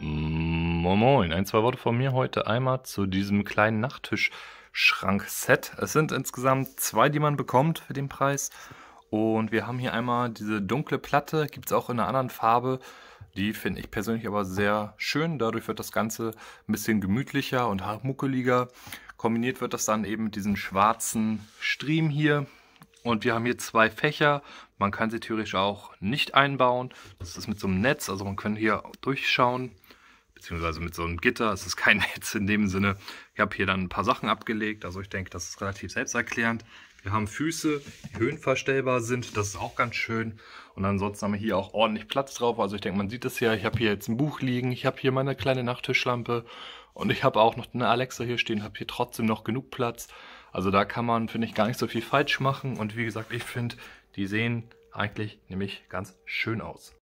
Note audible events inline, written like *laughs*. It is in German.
Moin Moin, ein, zwei Worte von mir heute einmal zu diesem kleinen Nachttischschrank-Set. Es sind insgesamt zwei, die man bekommt für den Preis. Und wir haben hier einmal diese dunkle Platte, gibt es auch in einer anderen Farbe. Die finde ich persönlich aber sehr schön. Dadurch wird das Ganze ein bisschen gemütlicher und muckeliger. Kombiniert wird das dann eben mit diesem schwarzen Striemen hier, und wir haben hier zwei Fächer. Man kann sie theoretisch auch nicht einbauen. Das ist mit so einem Netz, also man kann hier durchschauen beziehungsweise mit so einem Gitter. Es ist kein *laughs* Netz in dem Sinne. Ich habe hier dann ein paar Sachen abgelegt, also ich denke, das ist relativ selbsterklärend. Wir haben Füße, die höhenverstellbar sind, das ist auch ganz schön. Und ansonsten haben wir hier auch ordentlich Platz drauf. Also ich denke, man sieht es ja, ich habe hier jetzt ein Buch liegen, ich habe hier meine kleine Nachttischlampe und ich habe auch noch eine Alexa hier stehen, habe hier trotzdem noch genug Platz. Also da kann man, finde ich, gar nicht so viel falsch machen. Und wie gesagt, ich finde, die sehen eigentlich nämlich ganz schön aus.